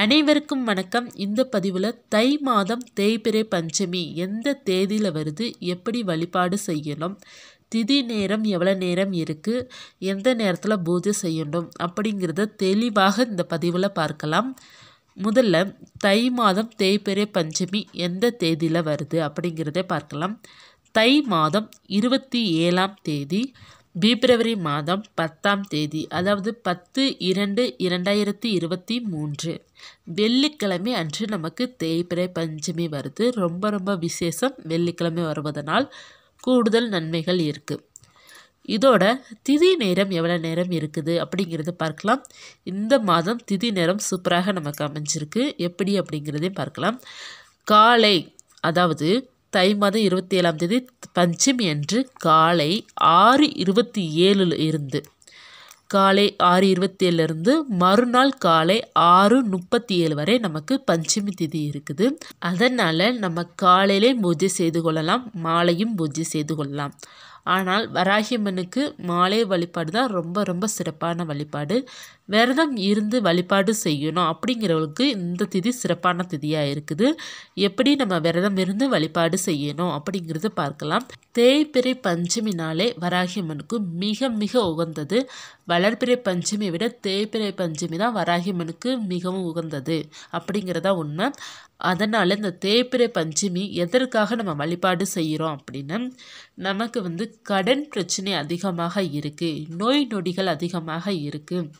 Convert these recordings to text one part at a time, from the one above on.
அனைவருக்கும் வணக்கம் இந்த பதிவில் தை மாதம் தேய்பிரை பஞ்சமி எந்த தேதியில் வருது எப்படி வழிபாடு செய்யணும் திதி நேரம் எவ்வளோ நேரம் இருக்குது எந்த நேரத்தில் பூஜை செய்யணும் அப்படிங்கிறத தெளிவாக இந்த பதிவில் பார்க்கலாம் முதல்ல தை மாதம் தேய்பிரை பஞ்சமி எந்த தேதியில் வருது அப்படிங்கிறத பார்க்கலாம் தை மாதம் இருபத்தி ஏழாம் தேதி பிப்ரவரி மாதம் பத்தாம் தேதி அதாவது பத்து இரண்டு இரண்டாயிரத்தி இருபத்தி மூன்று வெள்ளிக்கிழமை அன்று நமக்கு தேய்பிரை பஞ்சமி வருது ரொம்ப ரொம்ப விசேஷம் வெள்ளிக்கிழமை வருவதனால் கூடுதல் நன்மைகள் இருக்குது இதோட திதி நேரம் எவ்வளோ நேரம் இருக்குது அப்படிங்கிறத பார்க்கலாம் இந்த மாதம் திதி நேரம் சூப்பராக நமக்கு அமைஞ்சிருக்கு எப்படி அப்படிங்கிறதையும் பார்க்கலாம் காலை அதாவது தை மாதம் இருபத்தி ஏழாம் தேதி பஞ்சமி அன்று காலை ஆறு இருபத்தி ஏழில் இருந்து காலை ஆறு இருபத்தி ஏழுலேருந்து மறுநாள் காலை ஆறு முப்பத்தி ஏழு வரை நமக்கு பஞ்சமி திதி இருக்குது அதனால் நம்ம காலையிலே பூஜை செய்து கொள்ளலாம் மாலையும் பூஜை செய்து கொள்ளலாம் ஆனால் வராகியம்மனுக்கு மாலை வழிபாடு தான் ரொம்ப ரொம்ப சிறப்பான வழிபாடு விரதம் இருந்து வழிபாடு செய்யணும் அப்படிங்கிறவங்களுக்கு இந்த திதி சிறப்பான திதியாக இருக்குது எப்படி நம்ம விரதம் இருந்து வழிபாடு செய்யணும் அப்படிங்கிறது பார்க்கலாம் தேய்பிரை பஞ்சமி நாளே வராகியம்மனுக்கு மிக மிக உகந்தது வளர்பிறை பஞ்சமியை விட தேய்பிறை பஞ்சமி தான் வராகியம்மனுக்கு மிகவும் உகந்தது அப்படிங்கிறதா உண்மை அதனால் இந்த தேய்பிறை பஞ்சமி எதற்காக நம்ம வழிபாடு செய்கிறோம் அப்படின்னா நமக்கு வந்து கடன் பிரச்சனை அதிகமாக இருக்குது நோய் நொடிகள் அதிகமாக இருக்குது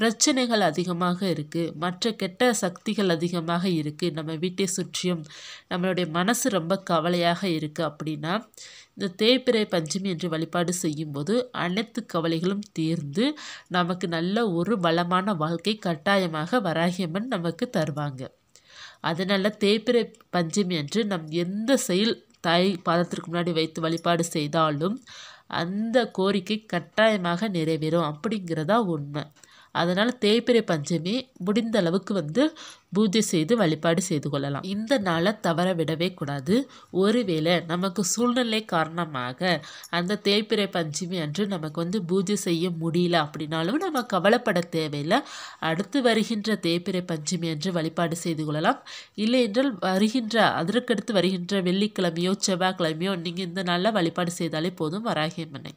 பிரச்சனைகள் அதிகமாக இருக்குது மற்ற கெட்ட சக்திகள் அதிகமாக இருக்குது நம்ம வீட்டை சுற்றியும் நம்மளுடைய மனசு ரொம்ப கவலையாக இருக்குது அப்படின்னா இந்த தேய்பிரை பஞ்சமி என்று வழிபாடு செய்யும்போது அனைத்து கவலைகளும் தீர்ந்து நமக்கு நல்ல ஒரு வளமான வாழ்க்கை கட்டாயமாக வராகியம்மன் நமக்கு தருவாங்க அதனால் தேய்பிரை பஞ்சமி என்று நம் எந்த செயல் தாய் பாதத்திற்கு முன்னாடி வைத்து வழிபாடு செய்தாலும் அந்த கோரிக்கை கட்டாயமாக நிறைவேறும் அப்படிங்கிறதா உண்மை அதனால் தேய்பிரை பஞ்சமி முடிந்த அளவுக்கு வந்து பூஜை செய்து வழிபாடு செய்து கொள்ளலாம் இந்த நாளை தவற விடவே கூடாது ஒருவேளை நமக்கு சூழ்நிலை காரணமாக அந்த தேய்பிரை பஞ்சமி அன்று நமக்கு வந்து பூஜை செய்ய முடியல அப்படின்னாலும் நம்ம கவலைப்பட தேவையில்லை அடுத்து வருகின்ற தேய்பிரை பஞ்சமி அன்று வழிபாடு செய்து கொள்ளலாம் இல்லை என்றால் வருகின்ற அதற்கடுத்து வருகின்ற வெள்ளிக்கிழமையோ செவ்வாய்க்கிழமையோ நீங்கள் இந்த நாளில் வழிபாடு செய்தாலே போதும் வராகியம்மனை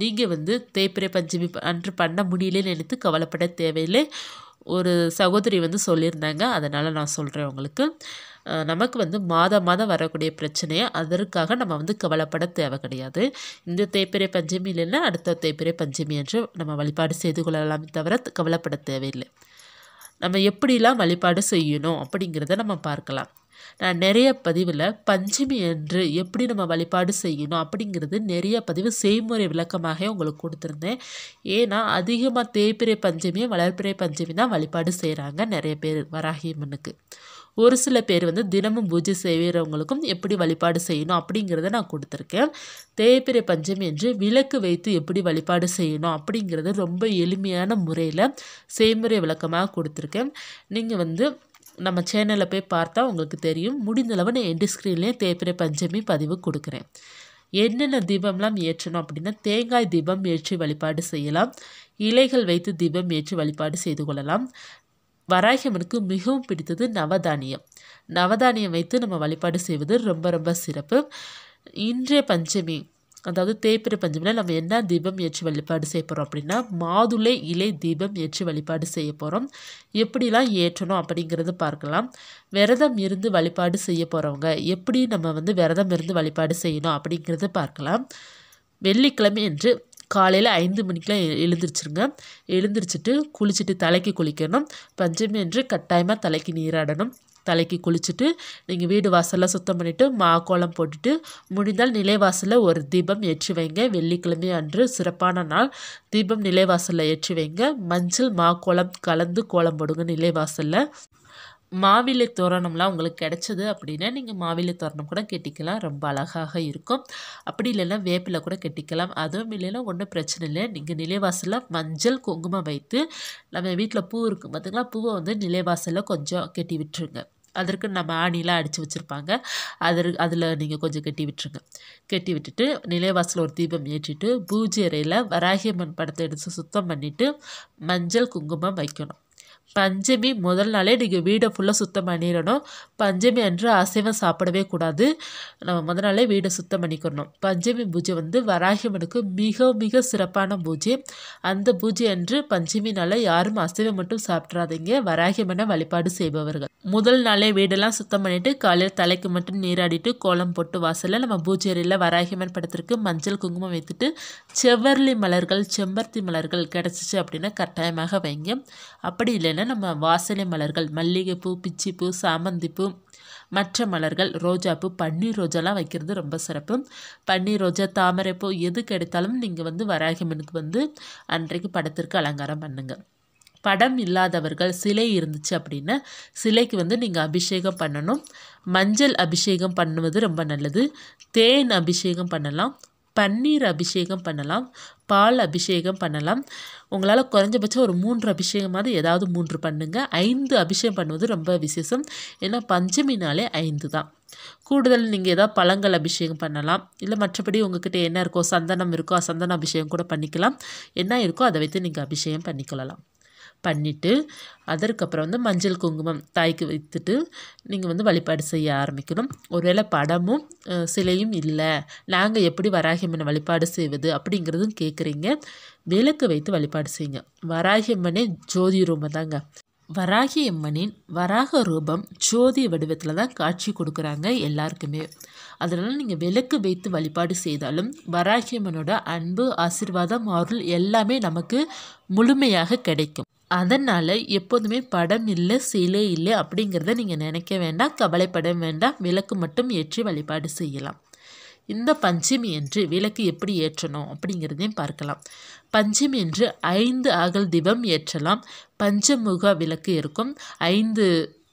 நீங்கள் வந்து தேய்பிரை பஞ்சமி அன்று பண்ண முடியலன்னு நினைத்து கவலைப்பட தேவையில்லை ஒரு சகோதரி வந்து சொல்லியிருந்தாங்க அதனால் நான் சொல்கிறேன் உங்களுக்கு நமக்கு வந்து மாதம் மாதம் வரக்கூடிய பிரச்சனையை அதற்காக நம்ம வந்து கவலைப்பட தேவை கிடையாது இந்த தேய்பிரை பஞ்சமி இல்லைன்னா அடுத்த தேய்பிரை பஞ்சமி என்று நம்ம வழிபாடு செய்து கொள்ளலாமே தவிர கவலைப்பட தேவையில்லை நம்ம எப்படிலாம் வழிபாடு செய்யணும் அப்படிங்கிறத நம்ம பார்க்கலாம் நான் நிறைய பதிவில் பஞ்சமி என்று எப்படி நம்ம வழிபாடு செய்யணும் அப்படிங்கிறது நிறைய பதிவு செய்முறை விளக்கமாக உங்களுக்கு கொடுத்துருந்தேன் ஏன்னா அதிகமாக தேய்பிரை பஞ்சமியும் வளர்ப்பிரை பஞ்சமி தான் வழிபாடு செய்கிறாங்க நிறைய பேர் வராகியம்மனுக்கு ஒரு சில பேர் வந்து தினமும் பூஜை செய்கிறவங்களுக்கும் எப்படி வழிபாடு செய்யணும் அப்படிங்கிறத நான் கொடுத்துருக்கேன் தேய்பிரை பஞ்சமி என்று விளக்கு வைத்து எப்படி வழிபாடு செய்யணும் அப்படிங்கிறது ரொம்ப எளிமையான முறையில் செய்முறை விளக்கமாக கொடுத்துருக்கேன் நீங்கள் வந்து நம்ம சேனலில் போய் பார்த்தா உங்களுக்கு தெரியும் முடிந்தளவு நான் என் ஸ்க்ரீன்லேயே தேய்பிரை பஞ்சமி பதிவு கொடுக்குறேன் என்னென்ன தீபம்லாம் ஏற்றணும் அப்படின்னா தேங்காய் தீபம் ஏற்றி வழிபாடு செய்யலாம் இலைகள் வைத்து தீபம் ஏற்றி வழிபாடு செய்து கொள்ளலாம் வராகமனுக்கு மிகவும் பிடித்தது நவதானியம் நவதானியம் வைத்து நம்ம வழிபாடு செய்வது ரொம்ப ரொம்ப சிறப்பு இன்றைய பஞ்சமி அதாவது தேய்பிறை பஞ்சமில் நம்ம என்ன தீபம் ஏற்றி வழிபாடு செய்ய போகிறோம் அப்படின்னா மாதுளை இலை தீபம் ஏற்றி வழிபாடு செய்ய போகிறோம் எப்படிலாம் ஏற்றணும் அப்படிங்கிறது பார்க்கலாம் விரதம் இருந்து வழிபாடு செய்ய போகிறவங்க எப்படி நம்ம வந்து விரதம் இருந்து வழிபாடு செய்யணும் அப்படிங்கிறது பார்க்கலாம் வெள்ளிக்கிழமை என்று காலையில் ஐந்து மணிக்கெலாம் எழுந்திரிச்சிருங்க எழுந்திரிச்சிட்டு குளிச்சுட்டு தலைக்கு குளிக்கணும் பஞ்சமி என்று கட்டாயமாக தலைக்கு நீராடணும் தலைக்கு குளிச்சுட்டு நீங்கள் வீடு வாசலில் சுத்தம் பண்ணிவிட்டு மா கோலம் போட்டுட்டு முடிந்தால் நிலைவாசலில் ஒரு தீபம் ஏற்றி வைங்க வெள்ளிக்கிழமை அன்று சிறப்பான நாள் தீபம் நிலைவாசலில் ஏற்றி வைங்க மஞ்சள் மா கோலம் கலந்து கோலம் போடுங்க நிலைவாசலில் மாவிலை தோரணம்லாம் உங்களுக்கு கிடைச்சது அப்படின்னா நீங்கள் மாவிலை தோரணம் கூட கெட்டிக்கலாம் ரொம்ப அழகாக இருக்கும் அப்படி இல்லைன்னா வேப்பில் கூட கெட்டிக்கலாம் அதுவும் இல்லைன்னா ஒன்றும் பிரச்சனை இல்லை நீங்கள் நிலைவாசலில் மஞ்சள் குங்குமம் வைத்து நம்ம வீட்டில் பூ இருக்கும் பார்த்திங்களா பூவை வந்து நிலைவாசலில் கொஞ்சம் கெட்டி விட்டுருங்க அதற்கு நம்ம ஆணிலாம் அடித்து வச்சுருப்பாங்க அதில் அதில் நீங்கள் கொஞ்சம் கட்டி விட்டுருங்க கட்டி விட்டுட்டு நிலைவாசல் ஒரு தீபம் ஏற்றிட்டு பூஜை அறையில் வராகியம்மன் படத்தை எடுத்து சுத்தம் பண்ணிவிட்டு மஞ்சள் குங்குமம் வைக்கணும் பஞ்சமி முதல் நாளே நீங்கள் வீடை ஃபுல்லாக சுத்தம் பண்ணிடணும் பஞ்சமி அன்று அசைவம் சாப்பிடவே கூடாது நம்ம முதல் நாளே வீடை சுத்தம் பண்ணிக்கணும் பஞ்சமி பூஜை வந்து வராகியம்மனுக்கு மிக மிக சிறப்பான பூஜை அந்த பூஜை அன்று பஞ்சமி நாளை யாரும் அசைவம் மட்டும் சாப்பிட்றாதீங்க வராகிமனை வழிபாடு செய்பவர்கள் முதல் நாளே வீடெல்லாம் சுத்தம் பண்ணிவிட்டு காலையில் தலைக்கு மட்டும் நீராடிட்டு கோலம் போட்டு வாசலில் நம்ம பூஜை அறையில் வராகியம்மன் படத்திற்கு மஞ்சள் குங்குமம் வைத்துட்டு செவ்வர்லி மலர்கள் செம்பருத்தி மலர்கள் கிடச்சிச்சு அப்படின்னா கட்டாயமாக வைங்க அப்படி இல்லைன்னா நம்ம வாசனை மலர்கள் மல்லிகைப்பூ பிச்சிப்பூ சாமந்திப்பூ மற்ற மலர்கள் ரோஜாப்பூ பன்னீர் ரோஜாலாம் வைக்கிறது ரொம்ப சிறப்பு பன்னீர் ரோஜா தாமரைப்பூ எது கிடைத்தாலும் நீங்கள் வந்து வராகிமனுக்கு வந்து அன்றைக்கு படத்திற்கு அலங்காரம் பண்ணுங்கள் படம் இல்லாதவர்கள் சிலை இருந்துச்சு அப்படின்னா சிலைக்கு வந்து நீங்கள் அபிஷேகம் பண்ணணும் மஞ்சள் அபிஷேகம் பண்ணுவது ரொம்ப நல்லது தேன் அபிஷேகம் பண்ணலாம் பன்னீர் அபிஷேகம் பண்ணலாம் பால் அபிஷேகம் பண்ணலாம் உங்களால் குறைஞ்சபட்சம் ஒரு மூன்று அபிஷேகமாவது ஏதாவது மூன்று பண்ணுங்கள் ஐந்து அபிஷேகம் பண்ணுவது ரொம்ப விசேஷம் ஏன்னா பஞ்சமினாலே ஐந்து தான் கூடுதல் நீங்கள் ஏதாவது பழங்கள் அபிஷேகம் பண்ணலாம் இல்லை மற்றபடி உங்ககிட்ட என்ன இருக்கோ சந்தனம் இருக்கோ சந்தன அபிஷேகம் கூட பண்ணிக்கலாம் என்ன இருக்கோ அதை வைத்து நீங்கள் அபிஷேகம் பண்ணிக்கொள்ளலாம் பண்ணிவிட்டு அதற்கப்புறம் வந்து மஞ்சள் குங்குமம் தாய்க்கு வைத்துட்டு நீங்கள் வந்து வழிபாடு செய்ய ஆரம்பிக்கணும் ஒருவேளை படமும் சிலையும் இல்லை நாங்கள் எப்படி வராகியம்மனை வழிபாடு செய்வது அப்படிங்கிறதும் கேட்குறீங்க விளக்கு வைத்து வழிபாடு செய்யுங்க வராகியம்மனே ஜோதி ரூபம் தாங்க வராகியம்மனின் வராக ரூபம் ஜோதி வடிவத்தில் தான் காட்சி கொடுக்குறாங்க எல்லாருக்குமே அதனால் நீங்கள் விளக்கு வைத்து வழிபாடு செய்தாலும் வராகியம்மனோட அன்பு ஆசிர்வாதம் அருள் எல்லாமே நமக்கு முழுமையாக கிடைக்கும் அதனால் எப்போதுமே படம் இல்லை சிலை இல்லை அப்படிங்கிறத நீங்கள் நினைக்க வேண்டாம் கவலைப்பட வேண்டாம் விளக்கு மட்டும் ஏற்றி வழிபாடு செய்யலாம் இந்த பஞ்சமி என்று விளக்கு எப்படி ஏற்றணும் அப்படிங்கிறதையும் பார்க்கலாம் பஞ்சமி என்று ஐந்து அகல் தீபம் ஏற்றலாம் பஞ்சமுக விளக்கு இருக்கும் ஐந்து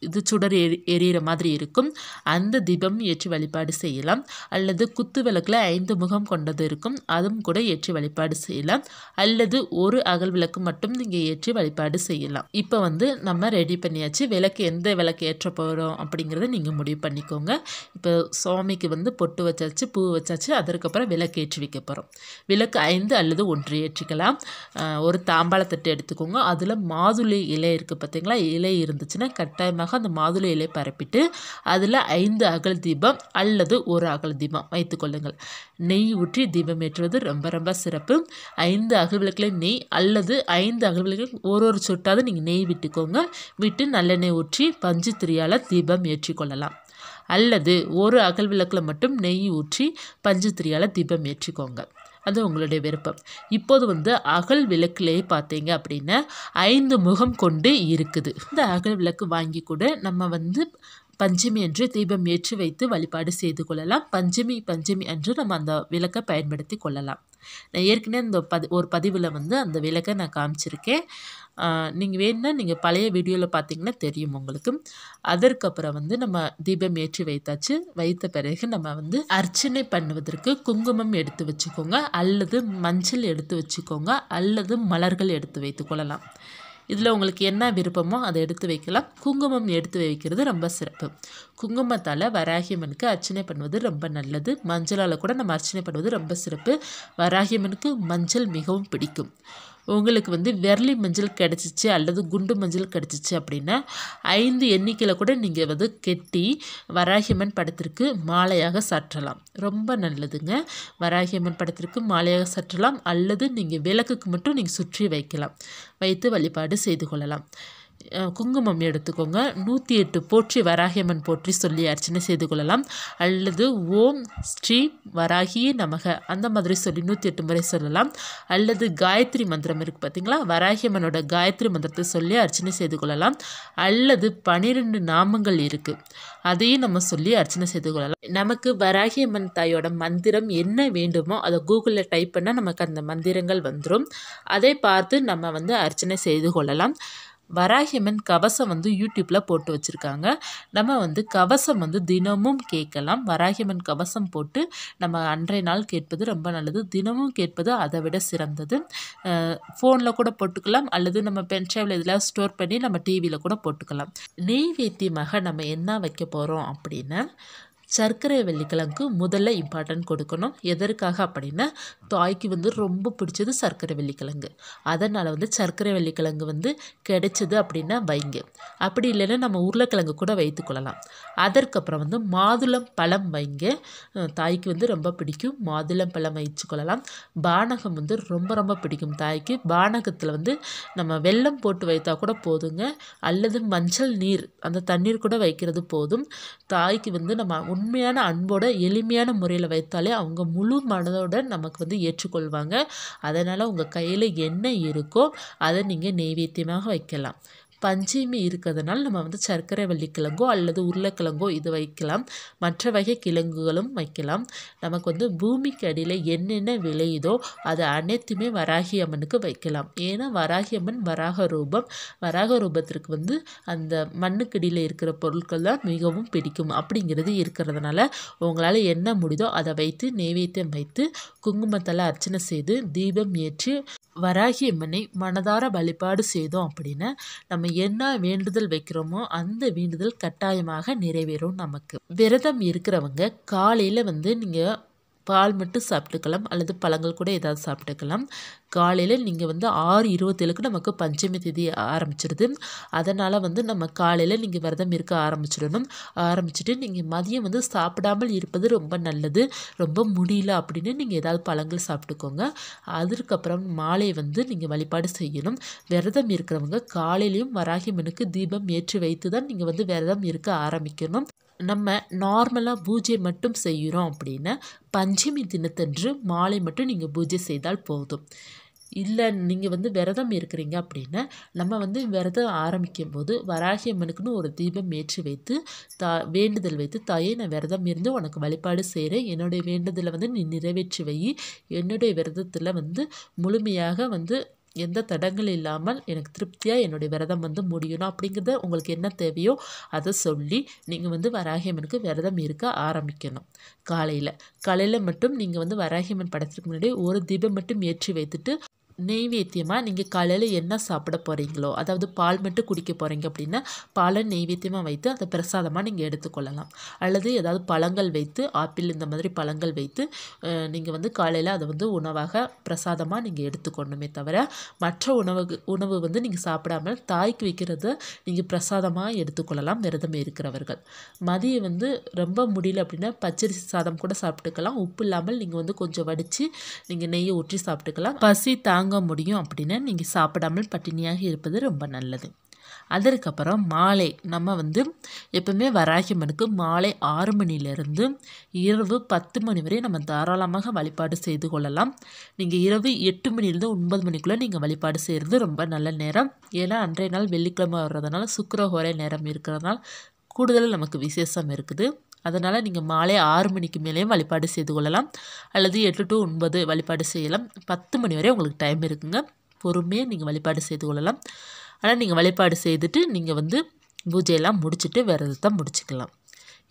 இது சுடர் எரி எரியிற மாதிரி இருக்கும் அந்த தீபம் ஏற்றி வழிபாடு செய்யலாம் அல்லது குத்து விளக்கில் ஐந்து முகம் கொண்டது இருக்கும் அதுவும் கூட ஏற்றி வழிபாடு செய்யலாம் அல்லது ஒரு அகல் விளக்கு மட்டும் நீங்கள் ஏற்றி வழிபாடு செய்யலாம் இப்போ வந்து நம்ம ரெடி பண்ணியாச்சு விளக்கு எந்த விளக்கு ஏற்ற போகிறோம் அப்படிங்கிறத நீங்கள் முடிவு பண்ணிக்கோங்க இப்போ சுவாமிக்கு வந்து பொட்டு வச்சாச்சு பூ வச்சாச்சு அதற்கப்புறம் விளக்கு ஏற்றி வைக்க போகிறோம் விளக்கு ஐந்து அல்லது ஒன்று ஏற்றிக்கலாம் ஒரு தாம்பாளத்தட்டு எடுத்துக்கோங்க அதில் மாதுளை இலை இருக்குது பார்த்தீங்களா இலை இருந்துச்சுன்னா கட்டாயமாக முழுமையாக அந்த மாதுளை பரப்பிட்டு அதில் ஐந்து அகல் தீபம் அல்லது ஒரு அகல் தீபம் வைத்துக்கொள்ளுங்கள் நெய் ஊற்றி தீபம் ஏற்றுவது ரொம்ப ரொம்ப சிறப்பு ஐந்து அகவிளக்கில் நெய் அல்லது ஐந்து அகவிளக்கில் ஒரு ஒரு சொட்டாவது நீங்கள் நெய் விட்டுக்கோங்க விட்டு நல்லெண்ணெய் ஊற்றி பஞ்சு திரியால் தீபம் ஏற்றிக்கொள்ளலாம் அல்லது ஒரு அகல் விளக்கில் மட்டும் நெய் ஊற்றி பஞ்சு திரியால் தீபம் ஏற்றிக்கோங்க அது உங்களுடைய விருப்பம் இப்போது வந்து அகல் விளக்குலேயே பார்த்தீங்க அப்படின்னா ஐந்து முகம் கொண்டு இருக்குது இந்த அகல் விளக்கு வாங்கி கூட நம்ம வந்து பஞ்சமி அன்று தீபம் ஏற்றி வைத்து வழிபாடு செய்து கொள்ளலாம் பஞ்சமி பஞ்சமி அன்று நம்ம அந்த விளக்கை பயன்படுத்தி கொள்ளலாம் நான் ஏற்கனவே இந்த பதி ஒரு பதிவில் வந்து அந்த விளக்கை நான் காமிச்சிருக்கேன் நீங்கள் வேணுன்னா நீங்கள் பழைய வீடியோவில் பார்த்தீங்கன்னா தெரியும் உங்களுக்கு அதற்கப்புறம் வந்து நம்ம தீபம் ஏற்றி வைத்தாச்சு வைத்த பிறகு நம்ம வந்து அர்ச்சனை பண்ணுவதற்கு குங்குமம் எடுத்து வச்சுக்கோங்க அல்லது மஞ்சள் எடுத்து வச்சுக்கோங்க அல்லது மலர்கள் எடுத்து வைத்து கொள்ளலாம் இதில் உங்களுக்கு என்ன விருப்பமோ அதை எடுத்து வைக்கலாம் குங்குமம் எடுத்து வைக்கிறது ரொம்ப சிறப்பு குங்குமத்தால் வராகியம்மனுக்கு அர்ச்சனை பண்ணுவது ரொம்ப நல்லது மஞ்சளால் கூட நம்ம அர்ச்சனை பண்ணுவது ரொம்ப சிறப்பு வராகியம்மனுக்கு மஞ்சள் மிகவும் பிடிக்கும் உங்களுக்கு வந்து வெர்லி மஞ்சள் கிடச்சிச்சு அல்லது குண்டு மஞ்சள் கிடச்சிச்சு அப்படின்னா ஐந்து எண்ணிக்கையில் கூட நீங்கள் வந்து கெட்டி வராகியம்மன் படத்திற்கு மாலையாக சாற்றலாம் ரொம்ப நல்லதுங்க வராகியம்மன் படத்திற்கு மாலையாக சாற்றலாம் அல்லது நீங்கள் விளக்குக்கு மட்டும் நீங்கள் சுற்றி வைக்கலாம் வைத்து வழிபாடு செய்து கொள்ளலாம் குங்குமம் எடுத்துக்கோங்க நூற்றி எட்டு போற்றி வராகியம்மன் போற்றி சொல்லி அர்ச்சனை செய்து கொள்ளலாம் அல்லது ஓம் ஸ்ரீ வராகி நமக அந்த மாதிரி சொல்லி நூற்றி எட்டு முறை சொல்லலாம் அல்லது காயத்ரி மந்திரம் இருக்குது பார்த்திங்களா வராகியம்மனோட காயத்ரி மந்திரத்தை சொல்லி அர்ச்சனை செய்து கொள்ளலாம் அல்லது பனிரெண்டு நாமங்கள் இருக்குது அதையும் நம்ம சொல்லி அர்ச்சனை செய்து கொள்ளலாம் நமக்கு வராகியம்மன் தாயோட மந்திரம் என்ன வேண்டுமோ அதை கூகுளில் டைப் பண்ணால் நமக்கு அந்த மந்திரங்கள் வந்துடும் அதை பார்த்து நம்ம வந்து அர்ச்சனை செய்து கொள்ளலாம் வராகியம்மன் கவசம் வந்து யூடியூப்பில் போட்டு வச்சுருக்காங்க நம்ம வந்து கவசம் வந்து தினமும் கேட்கலாம் வராகியம்மன் கவசம் போட்டு நம்ம அன்றைய நாள் கேட்பது ரொம்ப நல்லது தினமும் கேட்பது அதை விட சிறந்தது ஃபோனில் கூட போட்டுக்கலாம் அல்லது நம்ம பென்ட்ரைவில் இதெல்லாம் ஸ்டோர் பண்ணி நம்ம டிவியில் கூட போட்டுக்கலாம் நெய்வேத்தியமாக நம்ம என்ன வைக்க போகிறோம் அப்படின்னு சர்க்கரை வெள்ளிக்கிழங்கு முதல்ல இம்பார்ட்டன்ட் கொடுக்கணும் எதற்காக அப்படின்னா தாய்க்கு வந்து ரொம்ப பிடிச்சது சர்க்கரை வெள்ளிக்கிழங்கு அதனால் வந்து சர்க்கரை வெள்ளிக்கிழங்கு வந்து கிடைச்சது அப்படின்னா வைங்க அப்படி இல்லைன்னா நம்ம உருளைக்கிழங்கு கூட வைத்துக்கொள்ளலாம் அதற்கப்புறம் வந்து மாதுளம் பழம் வைங்க தாய்க்கு வந்து ரொம்ப பிடிக்கும் மாதுளம் பழம் வைத்து கொள்ளலாம் பானகம் வந்து ரொம்ப ரொம்ப பிடிக்கும் தாய்க்கு பானகத்தில் வந்து நம்ம வெள்ளம் போட்டு வைத்தா கூட போதுங்க அல்லது மஞ்சள் நீர் அந்த தண்ணீர் கூட வைக்கிறது போதும் தாய்க்கு வந்து நம்ம உண்மையான அன்போட எளிமையான முறையில் வைத்தாலே அவங்க முழு மனதோட நமக்கு வந்து ஏற்றுக்கொள்வாங்க அதனால் உங்கள் கையில் என்ன இருக்கோ அதை நீங்கள் நெய்வேத்தியமாக வைக்கலாம் பஞ்சையுமே இருக்கிறதுனால நம்ம வந்து சர்க்கரை வள்ளிக்கிழங்கோ அல்லது உருளைக்கிழங்கோ இது வைக்கலாம் மற்ற வகை கிழங்குகளும் வைக்கலாம் நமக்கு வந்து பூமிக்கு அடியில் என்னென்ன விளையுதோ அது அனைத்துமே வராகி அம்மனுக்கு வைக்கலாம் ஏன்னா வராகி அம்மன் வராக ரூபம் வராக ரூபத்திற்கு வந்து அந்த மண்ணுக்கடியில் இருக்கிற பொருட்கள் தான் மிகவும் பிடிக்கும் அப்படிங்கிறது இருக்கிறதுனால உங்களால் என்ன முடியுதோ அதை வைத்து நெய்வேத்தியம் வைத்து குங்குமத்தில் அர்ச்சனை செய்து தீபம் ஏற்றி வராகி அம்மனை மனதார வழிபாடு செய்தோம் அப்படின்னா நம்ம என்ன வேண்டுதல் வைக்கிறோமோ அந்த வேண்டுதல் கட்டாயமாக நிறைவேறும் நமக்கு விரதம் இருக்கிறவங்க காலையில் வந்து நீங்கள் பால் மட்டும் சாப்பிட்டுக்கலாம் அல்லது பழங்கள் கூட ஏதாவது சாப்பிட்டுக்கலாம் காலையில் நீங்கள் வந்து ஆறு இருபத்தேழுக்கு நமக்கு பஞ்சமி தேதி ஆரம்பிச்சிருது அதனால் வந்து நம்ம காலையில் நீங்கள் விரதம் இருக்க ஆரம்பிச்சிடணும் ஆரம்பிச்சுட்டு நீங்கள் மதியம் வந்து சாப்பிடாமல் இருப்பது ரொம்ப நல்லது ரொம்ப முடியல அப்படின்னு நீங்கள் ஏதாவது பழங்கள் சாப்பிட்டுக்கோங்க அதற்கப்புறம் மாலை வந்து நீங்கள் வழிபாடு செய்யணும் விரதம் இருக்கிறவங்க காலையிலையும் வராகி மனுக்கு தீபம் ஏற்றி வைத்து தான் நீங்கள் வந்து விரதம் இருக்க ஆரம்பிக்கணும் நம்ம நார்மலாக பூஜை மட்டும் செய்கிறோம் அப்படின்னா பஞ்சமி தினத்தன்று மாலை மட்டும் நீங்கள் பூஜை செய்தால் போதும் இல்லை நீங்கள் வந்து விரதம் இருக்கிறீங்க அப்படின்னா நம்ம வந்து விரதம் ஆரம்பிக்கும் போது வராகி அம்மனுக்குன்னு ஒரு தீபம் ஏற்றி வைத்து தா வேண்டுதல் வைத்து தாயே நான் விரதம் இருந்து உனக்கு வழிபாடு செய்கிறேன் என்னுடைய வேண்டுதலை வந்து நீ நிறைவேற்றி வை என்னுடைய விரதத்தில் வந்து முழுமையாக வந்து எந்த தடங்கள் இல்லாமல் எனக்கு திருப்தியாக என்னுடைய விரதம் வந்து முடியணும் அப்படிங்கிறத உங்களுக்கு என்ன தேவையோ அதை சொல்லி நீங்கள் வந்து வராகியம்மனுக்கு விரதம் இருக்க ஆரம்பிக்கணும் காலையில் காலையில் மட்டும் நீங்கள் வந்து வராகியம்மன் படத்துக்கு முன்னாடி ஒரு தீபம் மட்டும் ஏற்றி வைத்துட்டு நெய்வேத்தியமாக நீங்கள் காலையில் என்ன சாப்பிட போகிறீங்களோ அதாவது பால் மட்டும் குடிக்க போகிறீங்க அப்படின்னா பாலை நெய்வேத்தியமாக வைத்து அதை பிரசாதமாக நீங்கள் எடுத்துக்கொள்ளலாம் அல்லது ஏதாவது பழங்கள் வைத்து ஆப்பிள் இந்த மாதிரி பழங்கள் வைத்து நீங்கள் வந்து காலையில் அதை வந்து உணவாக பிரசாதமாக நீங்கள் எடுத்துக்கொள்ளணுமே தவிர மற்ற உணவு உணவு வந்து நீங்கள் சாப்பிடாமல் தாய்க்கு வைக்கிறத நீங்கள் பிரசாதமாக எடுத்துக்கொள்ளலாம் விரதம் இருக்கிறவர்கள் மதியம் வந்து ரொம்ப முடியல அப்படின்னா பச்சரிசி சாதம் கூட சாப்பிட்டுக்கலாம் உப்பு இல்லாமல் நீங்கள் வந்து கொஞ்சம் வடித்து நீங்கள் நெய்யை ஊற்றி சாப்பிட்டுக்கலாம் பசி தாங்க தாங்க முடியும் அப்படின்னா நீங்கள் சாப்பிடாமல் பட்டினியாக இருப்பது ரொம்ப நல்லது அதற்கப்புறம் மாலை நம்ம வந்து எப்பவுமே வராகிமனுக்கு மாலை ஆறு மணிலேருந்து இரவு பத்து மணி வரை நம்ம தாராளமாக வழிபாடு செய்து கொள்ளலாம் நீங்கள் இரவு எட்டு மணிலேருந்து ஒன்பது மணிக்குள்ளே நீங்கள் வழிபாடு செய்கிறது ரொம்ப நல்ல நேரம் ஏன்னா அன்றைய நாள் வெள்ளிக்கிழமை வர்றதுனால சுக்கரஹோரை நேரம் இருக்கிறதுனால கூடுதலாக நமக்கு விசேஷம் இருக்குது அதனால் நீங்கள் மாலை ஆறு மணிக்கு மேலேயும் வழிபாடு செய்து கொள்ளலாம் அல்லது எட்டு டு ஒன்பது வழிபாடு செய்யலாம் பத்து மணி வரை உங்களுக்கு டைம் இருக்குங்க பொறுமையாக நீங்கள் வழிபாடு செய்து கொள்ளலாம் ஆனால் நீங்கள் வழிபாடு செய்துட்டு நீங்கள் வந்து பூஜையெல்லாம் முடிச்சுட்டு விரதத்தை முடிச்சுக்கலாம்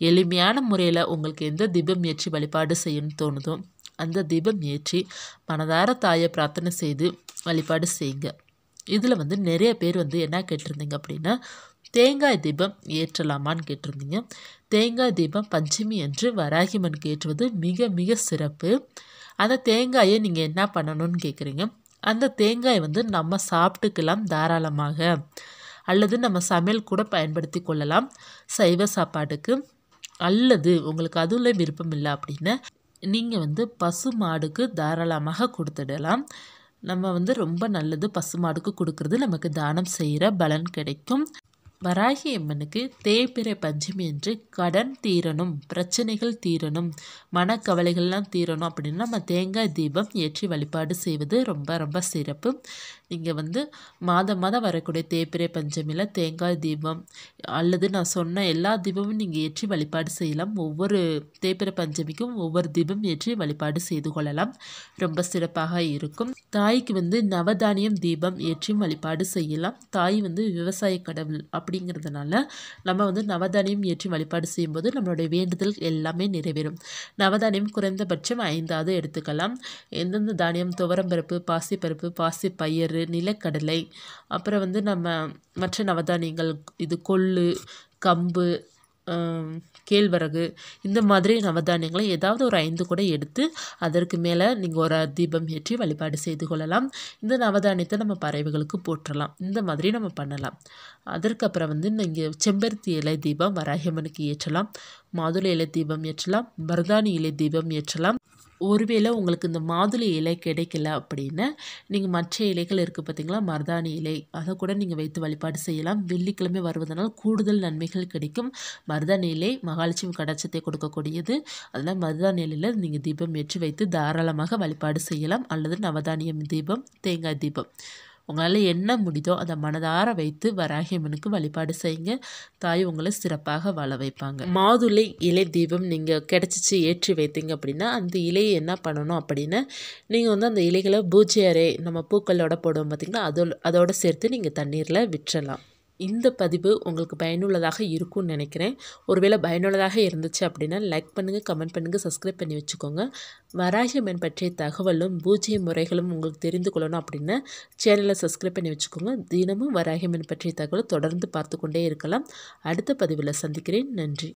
எளிமையான முறையில் உங்களுக்கு எந்த தீபம் ஏற்றி வழிபாடு செய்யணும்னு தோணுதோ அந்த தீபம் ஏற்றி மனதார தாயை பிரார்த்தனை செய்து வழிபாடு செய்யுங்க இதில் வந்து நிறைய பேர் வந்து என்ன கேட்டிருந்தீங்க அப்படின்னா தேங்காய் தீபம் ஏற்றலாமான்னு கேட்டிருந்தீங்க தேங்காய் தீபம் பஞ்சமி என்று வராகிமன் ஏற்றுவது மிக மிக சிறப்பு அந்த தேங்காயை நீங்கள் என்ன பண்ணணும்னு கேட்குறீங்க அந்த தேங்காய் வந்து நம்ம சாப்பிட்டுக்கலாம் தாராளமாக அல்லது நம்ம சமையல் கூட பயன்படுத்தி கொள்ளலாம் சைவ சாப்பாட்டுக்கு அல்லது உங்களுக்கு அதுவில் விருப்பம் இல்லை அப்படின்னா நீங்கள் வந்து பசு மாடுக்கு தாராளமாக கொடுத்துடலாம் நம்ம வந்து ரொம்ப நல்லது பசு மாடுக்கு கொடுக்கறது நமக்கு தானம் செய்கிற பலன் கிடைக்கும் வராகி அம்மனுக்கு தேய்பிறை பஞ்சமி என்று கடன் தீரணும் பிரச்சனைகள் தீரணும் மனக்கவலைகள்லாம் தீரணும் அப்படின்னா நம்ம தேங்காய் தீபம் ஏற்றி வழிபாடு செய்வது ரொம்ப ரொம்ப சிறப்பு நீங்கள் வந்து மாதம் மாதம் வரக்கூடிய தேப்பிரை பஞ்சமியில் தேங்காய் தீபம் அல்லது நான் சொன்ன எல்லா தீபமும் நீங்கள் ஏற்றி வழிபாடு செய்யலாம் ஒவ்வொரு தேப்பிரை பஞ்சமிக்கும் ஒவ்வொரு தீபம் ஏற்றி வழிபாடு செய்து கொள்ளலாம் ரொம்ப சிறப்பாக இருக்கும் தாய்க்கு வந்து நவதானியம் தீபம் ஏற்றியும் வழிபாடு செய்யலாம் தாய் வந்து விவசாய கடவுள் அப்படிங்கிறதுனால நம்ம வந்து நவதானியம் ஏற்றி வழிபாடு செய்யும்போது நம்மளுடைய வேண்டுதல் எல்லாமே நிறைவேறும் நவதானியம் குறைந்தபட்சம் ஐந்தாவது எடுத்துக்கலாம் எந்தெந்த தானியம் துவரம்பருப்பு பாசிப்பருப்பு பாசி பயிர் சோறு நிலக்கடலை அப்புறம் வந்து நம்ம மற்ற நவதானியங்கள் இது கொள்ளு கம்பு கேழ்வரகு இந்த மாதிரி நவதானியங்களை ஏதாவது ஒரு ஐந்து கூட எடுத்து அதற்கு மேலே நீங்கள் ஒரு தீபம் ஏற்றி வழிபாடு செய்து கொள்ளலாம் இந்த நவதானியத்தை நம்ம பறவைகளுக்கு போற்றலாம் இந்த மாதிரி நம்ம பண்ணலாம் அதற்கப்புறம் வந்து நீங்கள் செம்பருத்தி இலை தீபம் வராகியம்மனுக்கு ஏற்றலாம் மாதுளை இலை தீபம் ஏற்றலாம் மருதாணி இலை தீபம் ஏற்றலாம் ஒருவேளை உங்களுக்கு இந்த மாதுளை இலை கிடைக்கல அப்படின்னா நீங்கள் மற்ற இலைகள் இருக்குது பார்த்திங்களா மருதாணி இலை அதை கூட நீங்கள் வைத்து வழிபாடு செய்யலாம் வெள்ளிக்கிழமை வருவதனால் கூடுதல் நன்மைகள் கிடைக்கும் மருதாணி இலை மகாலட்சுமி கடச்சத்தை கொடுக்கக்கூடியது அதனால் மருதாணி இலையில் நீங்கள் தீபம் ஏற்றி வைத்து தாராளமாக வழிபாடு செய்யலாம் அல்லது நவதானியம் தீபம் தேங்காய் தீபம் உங்களால் என்ன முடிதோ அதை மனதார வைத்து வராகியம்மனுக்கு வழிபாடு செய்யுங்க தாய் உங்களை சிறப்பாக வாழ வைப்பாங்க மாதுளை இலை தீபம் நீங்கள் கிடச்சிச்சு ஏற்றி வைத்தீங்க அப்படின்னா அந்த இலையை என்ன பண்ணணும் அப்படின்னா நீங்கள் வந்து அந்த இலைகளை பூஜை அறை நம்ம பூக்களோட போடுவோம் பார்த்திங்கன்னா அதோ அதோடு சேர்த்து நீங்கள் தண்ணீரில் விற்றலாம் இந்த பதிவு உங்களுக்கு பயனுள்ளதாக இருக்கும்னு நினைக்கிறேன் ஒருவேளை பயனுள்ளதாக இருந்துச்சு அப்படின்னா லைக் பண்ணுங்கள் கமெண்ட் பண்ணுங்கள் சப்ஸ்கிரைப் பண்ணி வச்சுக்கோங்க வராகியம்மன் பற்றிய தகவலும் பூஜ்ய முறைகளும் உங்களுக்கு தெரிந்து கொள்ளணும் அப்படின்னா சேனலை சப்ஸ்கிரைப் பண்ணி வச்சுக்கோங்க தினமும் மென் பற்றிய தகவலை தொடர்ந்து பார்த்து கொண்டே இருக்கலாம் அடுத்த பதிவில் சந்திக்கிறேன் நன்றி